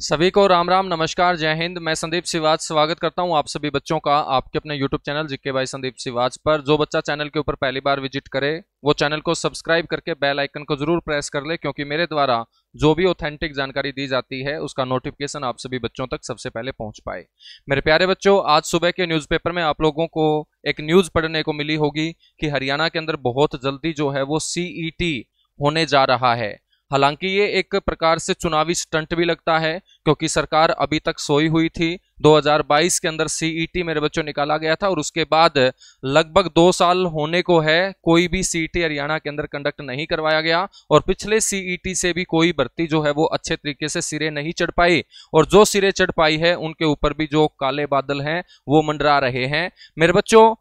सभी को राम राम नमस्कार जय हिंद मैं संदीप सिवाज स्वागत करता हूं आप सभी बच्चों का आपके अपने यूट्यूब चैनल जिक्के भाई संदीप सिवाज पर जो बच्चा चैनल के ऊपर पहली बार विजिट करे वो चैनल को सब्सक्राइब करके बेल आइकन को जरूर प्रेस कर ले क्योंकि मेरे द्वारा जो भी ऑथेंटिक जानकारी दी जाती है उसका नोटिफिकेशन आप सभी बच्चों तक सबसे पहले पहुंच पाए मेरे प्यारे बच्चों आज सुबह के न्यूज़पेपर में आप लोगों को एक न्यूज़ पढ़ने को मिली होगी कि हरियाणा के अंदर बहुत जल्दी जो है वो सी e होने जा रहा है हालांकि ये एक प्रकार से चुनावी स्टंट भी लगता है क्योंकि सरकार अभी तक सोई हुई थी 2022 के अंदर सीईटी e मेरे बच्चों निकाला गया था और उसके बाद लगभग दो साल होने को है कोई भी सीईटी e हरियाणा के अंदर कंडक्ट नहीं करवाया गया और पिछले सीईटी e से भी कोई भर्ती जो है वो अच्छे तरीके से सिरे नहीं चढ़ पाई और जो सिरे चढ़ पाई है उनके ऊपर भी जो काले बादल हैं वो मंडरा रहे हैं मेरे बच्चों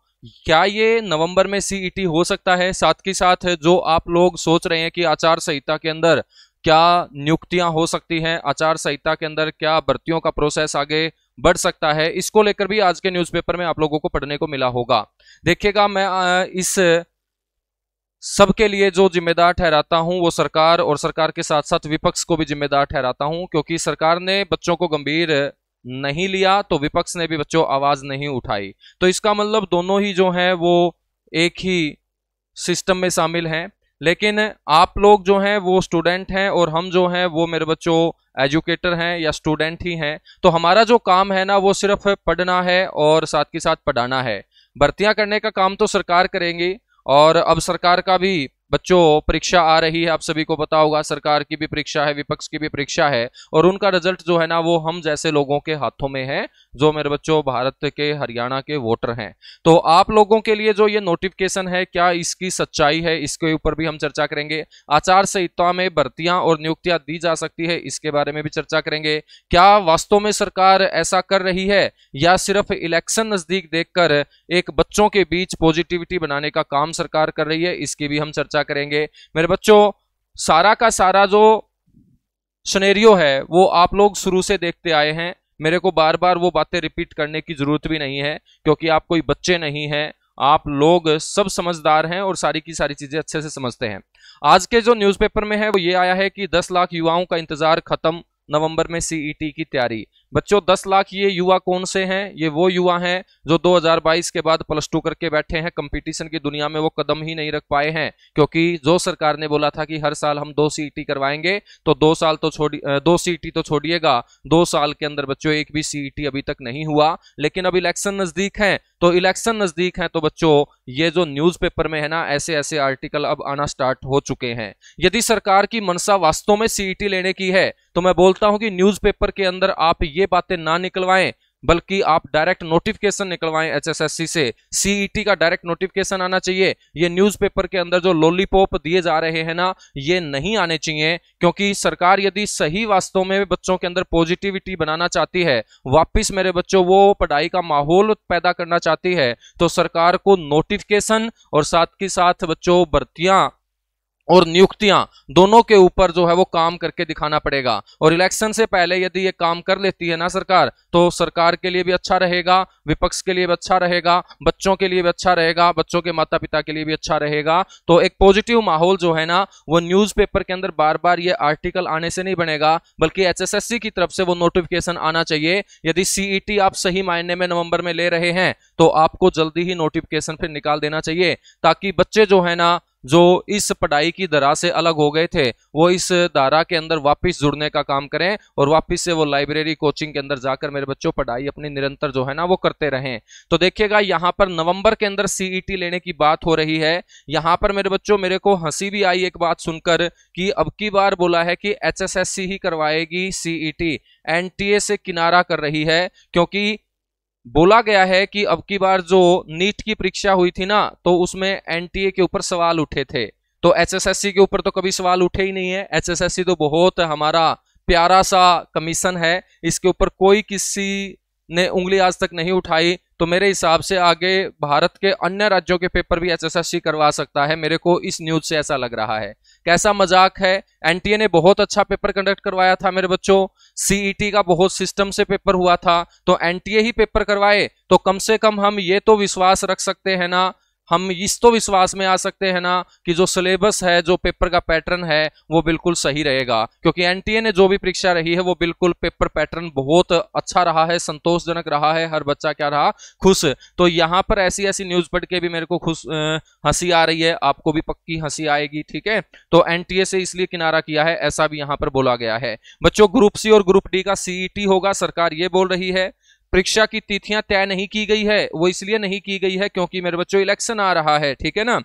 क्या ये नवंबर में सीईटी e हो सकता है साथ ही साथ जो आप लोग सोच रहे हैं कि आचार संहिता के अंदर क्या नियुक्तियां हो सकती हैं आचार संहिता के अंदर क्या भर्तियों का प्रोसेस आगे बढ़ सकता है इसको लेकर भी आज के न्यूज़पेपर में आप लोगों को पढ़ने को मिला होगा देखिएगा मैं इस सबके लिए जो जिम्मेदार ठहराता हूं वो सरकार और सरकार के साथ साथ विपक्ष को भी जिम्मेदार ठहराता हूं क्योंकि सरकार ने बच्चों को गंभीर नहीं लिया तो विपक्ष ने भी बच्चों आवाज नहीं उठाई तो इसका मतलब दोनों ही जो है वो एक ही सिस्टम में शामिल हैं लेकिन आप लोग जो हैं वो स्टूडेंट हैं और हम जो हैं वो मेरे बच्चों एजुकेटर हैं या स्टूडेंट ही हैं तो हमारा जो काम है ना वो सिर्फ पढ़ना है और साथ के साथ पढ़ाना है भर्तियां करने का काम तो सरकार करेंगी और अब सरकार का भी बच्चों परीक्षा आ रही है आप सभी को पता होगा सरकार की भी परीक्षा है विपक्ष की भी परीक्षा है और उनका रिजल्ट जो है ना वो हम जैसे लोगों के हाथों में है जो मेरे बच्चों भारत के हरियाणा के वोटर हैं तो आप लोगों के लिए जो ये नोटिफिकेशन है क्या इसकी सच्चाई है इसके ऊपर भी हम चर्चा करेंगे आचार संहिता में भर्तियां और नियुक्तियां दी जा सकती है इसके बारे में भी चर्चा करेंगे क्या वास्तव में सरकार ऐसा कर रही है या सिर्फ इलेक्शन नजदीक देखकर एक बच्चों के बीच पॉजिटिविटी बनाने का काम सरकार कर रही है इसकी भी हम चर्चा करेंगे मेरे बच्चों सारा का सारा जो सुनेरियो है वो आप लोग शुरू से देखते आए हैं मेरे को बार बार वो बातें रिपीट करने की ज़रूरत भी नहीं है क्योंकि आप कोई बच्चे नहीं हैं आप लोग सब समझदार हैं और सारी की सारी चीज़ें अच्छे से समझते हैं आज के जो न्यूज़पेपर में है वो ये आया है कि 10 लाख युवाओं का इंतज़ार खत्म नवंबर में सीईटी e की तैयारी बच्चों 10 लाख ये युवा कौन से हैं ये वो युवा हैं जो 2022 के बाद प्लस टू करके बैठे हैं कंपटीशन की दुनिया में वो कदम ही नहीं रख पाए हैं क्योंकि जो सरकार ने बोला था कि हर साल हम दो सीईटी e करवाएंगे तो दो साल तो छोड़ी दो सीईटी e तो छोड़िएगा दो साल के अंदर बच्चों एक भी सीईटी e अभी तक नहीं हुआ लेकिन अब इलेक्शन नजदीक है तो इलेक्शन नजदीक है तो बच्चों ये जो न्यूज में है ना ऐसे ऐसे आर्टिकल अब आना स्टार्ट हो चुके हैं यदि सरकार की मनसा वास्तव में सीईटी लेने की है तो मैं बोलता हूं कि न्यूज के अंदर आप ये बातें ना निकलवाएं बल्कि आप डायरेक्ट नोटिफिकेशन निकलवाएं एचएसएससी से सीईटी e का डायरेक्ट नोटिफिकेशन आना चाहिए ये न्यूज़पेपर के अंदर जो लॉलीपॉप दिए जा रहे हैं ना ये नहीं आने चाहिए क्योंकि सरकार यदि सही वास्तव में बच्चों के अंदर पॉजिटिविटी बनाना चाहती है वापस मेरे बच्चों वो पढ़ाई का माहौल पैदा करना चाहती है तो सरकार को नोटिफिकेशन और साथ के साथ बच्चों भर्तियां और नियुक्तियां दोनों के ऊपर जो है वो काम करके दिखाना पड़ेगा और इलेक्शन से पहले यदि ये काम कर लेती है ना सरकार तो सरकार के लिए भी अच्छा रहेगा विपक्ष के लिए भी अच्छा रहेगा बच्चों के लिए भी अच्छा रहेगा बच्चों के माता पिता के लिए भी अच्छा रहेगा तो एक पॉजिटिव माहौल जो है ना वो न्यूज़पेपर के अंदर बार बार ये आर्टिकल आने से नहीं बनेगा बल्कि एच की तरफ से वो नोटिफिकेशन आना चाहिए यदि सीईटी आप सही मायने में नवंबर में ले रहे हैं तो आपको जल्दी ही नोटिफिकेशन फिर निकाल देना चाहिए ताकि बच्चे जो है ना जो इस पढ़ाई की दरा से अलग हो गए थे वो इस दारा के अंदर वापस जुड़ने का काम करें और वापस से वो लाइब्रेरी कोचिंग के अंदर जाकर मेरे बच्चों पढ़ाई अपनी निरंतर जो है ना वो करते रहें तो देखिएगा यहाँ पर नवंबर के अंदर सीईटी e लेने की बात हो रही है यहाँ पर मेरे बच्चों मेरे को हंसी भी आई एक बात सुनकर कि अब की बार बोला है कि एच ही करवाएगी सीईटी e एनटीए से किनारा कर रही है क्योंकि बोला गया है कि अब की बार जो नीट की परीक्षा हुई थी ना तो उसमें एनटीए के ऊपर सवाल उठे थे तो एचएसएससी के ऊपर तो कभी सवाल उठे ही नहीं है एचएसएससी तो बहुत हमारा प्यारा सा कमीशन है इसके ऊपर कोई किसी ने उंगली आज तक नहीं उठाई तो मेरे हिसाब से आगे भारत के अन्य राज्यों के पेपर भी एसएससी करवा सकता है मेरे को इस न्यूज से ऐसा लग रहा है कैसा मजाक है एनटीए ने बहुत अच्छा पेपर कंडक्ट करवाया था मेरे बच्चों सीईटी e का बहुत सिस्टम से पेपर हुआ था तो एनटीए ही पेपर करवाए तो कम से कम हम ये तो विश्वास रख सकते हैं ना हम इस तो विश्वास में आ सकते हैं ना कि जो सिलेबस है जो पेपर का पैटर्न है वो बिल्कुल सही रहेगा क्योंकि एनटीए ने जो भी परीक्षा रही है वो बिल्कुल पेपर पैटर्न बहुत अच्छा रहा है संतोषजनक रहा है हर बच्चा क्या रहा खुश तो यहाँ पर ऐसी ऐसी न्यूज पढ़ के भी मेरे को खुश हंसी आ रही है आपको भी पक्की हंसी आएगी ठीक है तो एन से इसलिए किनारा किया है ऐसा भी यहाँ पर बोला गया है बच्चों ग्रुप सी और ग्रुप डी का सीई e होगा सरकार ये बोल रही है परीक्षा की तिथियां तय नहीं की गई है वो इसलिए नहीं की गई है क्योंकि मेरे बच्चों इलेक्शन आ रहा है ठीक है ना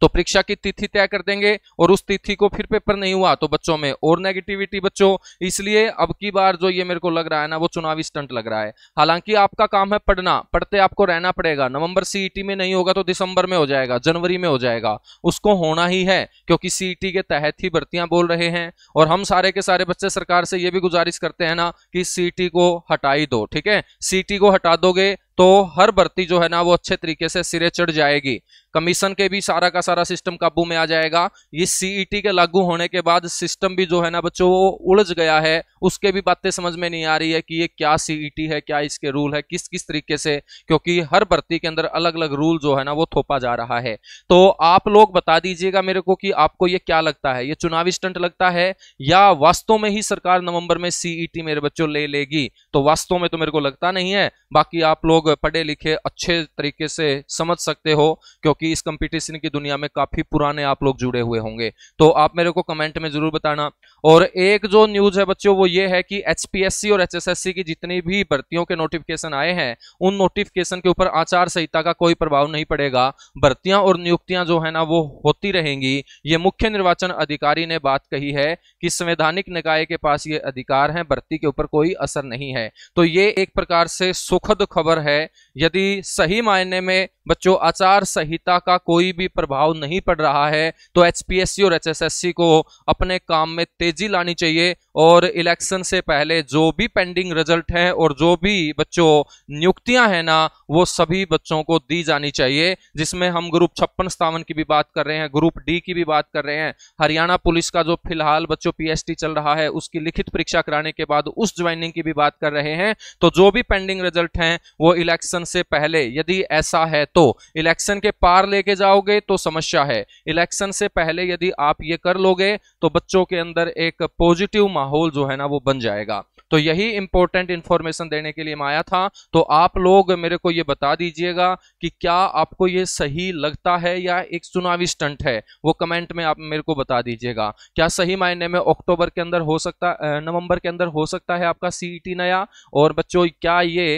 तो परीक्षा की तिथि तय कर देंगे और उस तिथि को फिर पेपर नहीं हुआ तो बच्चों में और नेगेटिविटी बच्चों इसलिए अब की बार जो ये मेरे को लग रहा है ना वो चुनावी स्टंट लग रहा है हालांकि आपका काम है पढ़ना पढ़ते आपको रहना पड़ेगा नवंबर सीईटी e में नहीं होगा तो दिसंबर में हो जाएगा जनवरी में हो जाएगा उसको होना ही है क्योंकि सीईटी e के तहत ही भर्तियां बोल रहे हैं और हम सारे के सारे बच्चे सरकार से ये भी गुजारिश करते हैं ना कि सीटी e को हटाई दो ठीक है सीटी को हटा दोगे तो हर भर्ती जो है ना वो अच्छे तरीके से सिरे चढ़ जाएगी कमीशन के भी सारा का सारा सिस्टम काबू में आ जाएगा ये सीईटी e के लागू होने के बाद सिस्टम भी जो है ना बच्चों वो उलझ गया है उसके भी बातें समझ में नहीं आ रही है कि ये क्या सीईटी e है क्या इसके रूल है किस किस तरीके से क्योंकि हर भर्ती के अंदर अलग अलग रूल जो है ना वो थोपा जा रहा है तो आप लोग बता दीजिएगा मेरे को कि आपको ये क्या लगता है ये चुनावी स्टंट लगता है या वास्तव में ही सरकार नवंबर में सीईटी e मेरे बच्चों ले लेगी तो वास्तव में तो मेरे को लगता नहीं है बाकी आप लोग पढ़े लिखे अच्छे तरीके से समझ सकते हो क्योंकि इस कंपटीशन की दुनिया में काफ़ी पुराने आप लोग जुड़े हुए होंगे तो आप मेरे को कमेंट में ज़रूर बताना और एक जो न्यूज़ है बच्चों वो ये है कि एच और एच की जितनी भी भर्तियों के नोटिफिकेशन आए हैं उन नोटिफिकेशन के ऊपर आचार संहिता का कोई प्रभाव नहीं पड़ेगा भर्तियां और नियुक्तियां जो है ना वो होती रहेंगी ये मुख्य निर्वाचन अधिकारी ने बात कही है कि संवैधानिक निकाय के पास ये अधिकार है भर्ती के ऊपर कोई असर नहीं है तो ये एक प्रकार से सुख दुखद खबर है यदि सही मायने में बच्चों आचार संहिता का कोई भी प्रभाव नहीं पड़ रहा है तो एचपीएससी और एचएसएससी को अपने काम में तेजी लानी चाहिए और इलेक्शन से पहले जो भी पेंडिंग रिजल्ट हैं और जो भी बच्चों नियुक्तियां हैं ना वो सभी बच्चों को दी जानी चाहिए जिसमें हम ग्रुप छप्पन सतावन की भी बात कर रहे हैं ग्रुप डी की भी बात कर रहे हैं हरियाणा पुलिस का जो फिलहाल बच्चों पीएसटी चल रहा है उसकी लिखित परीक्षा कराने के बाद उस ज्वाइनिंग की भी बात कर रहे हैं तो जो भी पेंडिंग रिजल्ट हैं वो इलेक्शन से पहले यदि ऐसा है तो इलेक्शन के पार लेके जाओगे तो समस्या है इलेक्शन से पहले यदि आप ये कर लोगे तो बच्चों के अंदर एक पॉजिटिव माहौल जो है ना वो बन जाएगा तो यही इंपॉर्टेंट इंफॉर्मेशन देने के लिए मैं आया था तो आप लोग मेरे को ये बता दीजिएगा कि क्या आपको ये सही लगता है या एक चुनावी स्टंट है वो कमेंट में आप मेरे को बता दीजिएगा क्या सही मायने में अक्टूबर के अंदर हो सकता नवंबर के अंदर हो सकता है आपका सीईटी e नया और बच्चों क्या ये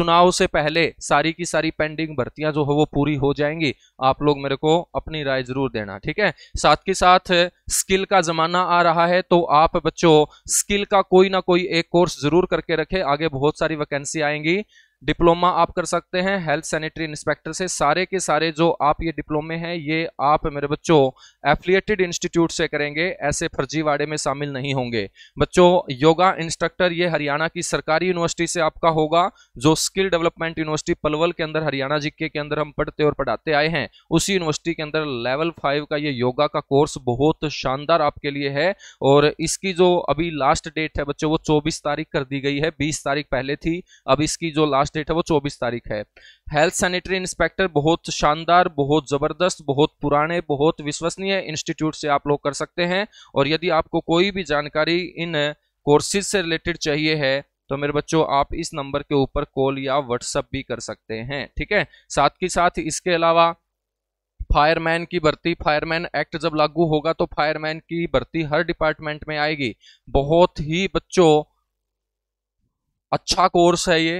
चुनाव से पहले सारी की सारी पेंडिंग भर्तियां जो है वो पूरी हो जाएंगी आप लोग मेरे को अपनी राय जरूर देना ठीक है साथ के साथ स्किल का जमाना आ रहा है तो आप बच्चों स्किल का कोई ना कोई एक कोर्स जरूर करके रखें आगे बहुत सारी वैकेंसी आएंगी डिप्लोमा आप कर सकते हैं हेल्थ सैनिटरी इंस्पेक्टर से सारे के सारे जो आप ये डिप्लोमे हैं ये आप मेरे बच्चों एफिलिएटेड इंस्टीट्यूट से करेंगे ऐसे फर्जीवाड़े में शामिल नहीं होंगे बच्चों योगा इंस्ट्रक्टर ये हरियाणा की सरकारी यूनिवर्सिटी से आपका होगा जो स्किल डेवलपमेंट यूनिवर्सिटी पलवल के अंदर हरियाणा जिक्के के अंदर हम पढ़ते और पढ़ाते आए हैं उसी यूनिवर्सिटी के अंदर लेवल फाइव का ये योगा का कोर्स बहुत शानदार आपके लिए है और इसकी जो अभी लास्ट डेट है बच्चों वो चौबीस तारीख कर दी गई है बीस तारीख पहले थी अब इसकी जो लास्ट डेट है वो चौबीस तारीख है हेल्थ सैनिटरी इंस्पेक्टर बहुत शानदार बहुत ज़बरदस्त बहुत पुराने बहुत विश्वसनीय इंस्टीट्यूट से आप लोग कर सकते हैं और यदि आपको कोई भी जानकारी इन कोर्सेज से रिलेटेड चाहिए है तो मेरे बच्चों आप इस नंबर के ऊपर कॉल या व्हाट्सअप भी कर सकते हैं ठीक है साथ ही साथ इसके अलावा फायरमैन की भर्ती फायरमैन एक्ट जब लागू होगा तो फायरमैन की भर्ती हर डिपार्टमेंट में आएगी बहुत ही बच्चों अच्छा कोर्स है ये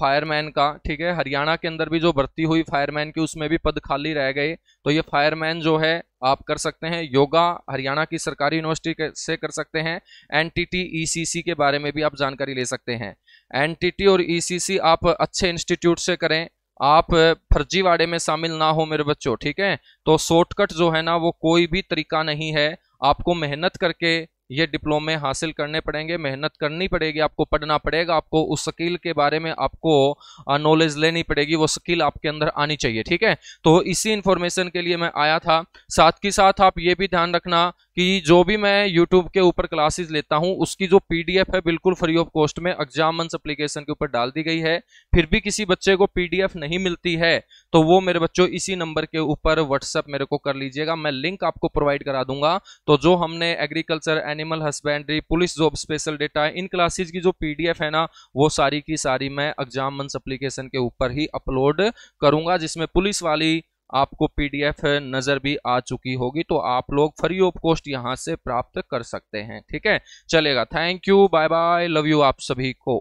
फायरमैन का ठीक है हरियाणा के अंदर भी जो भर्ती हुई फायरमैन की उसमें भी पद खाली रह गए तो ये फायरमैन जो है आप कर सकते हैं योगा हरियाणा की सरकारी यूनिवर्सिटी से कर सकते हैं एनटीटी ईसीसी के बारे में भी आप जानकारी ले सकते हैं एनटीटी और ईसीसी आप अच्छे इंस्टीट्यूट से करें आप फर्जीवाड़े में शामिल ना हो मेरे बच्चों ठीक है तो शॉर्टकट जो है ना वो कोई भी तरीका नहीं है आपको मेहनत करके ये डिप्लोमे हासिल करने पड़ेंगे मेहनत करनी पड़ेगी आपको पढ़ना पड़ेगा आपको उस स्किल के बारे में आपको नॉलेज लेनी पड़ेगी वो स्किल आपके अंदर आनी चाहिए ठीक है तो इसी इन्फॉर्मेशन के लिए मैं आया था साथ ही साथ आप ये भी ध्यान रखना कि जो भी मैं यूट्यूब के ऊपर क्लासेस लेता हूं उसकी जो पीडीएफ है बिल्कुल फ्री ऑफ कॉस्ट में एग्जाम मंस अप्लीकेशन के ऊपर डाल दी गई है फिर भी किसी बच्चे को पीडीएफ नहीं मिलती है तो वो मेरे बच्चों इसी नंबर के ऊपर व्हाट्सएप मेरे को कर लीजिएगा मैं लिंक आपको प्रोवाइड करा दूंगा तो जो हमने agriculture animal husbandry police job special data in classes की जो पीडीएफ है ना वो सारी की सारी मैं एग्जाम मंस अप्लीकेशन के ऊपर ही अपलोड करूंगा जिसमें पुलिस वाली आपको पीडीएफ नज़र भी आ चुकी होगी तो आप लोग फ्री ऑफ कॉस्ट यहाँ से प्राप्त कर सकते हैं ठीक है चलेगा thank you bye bye love you आप सभी को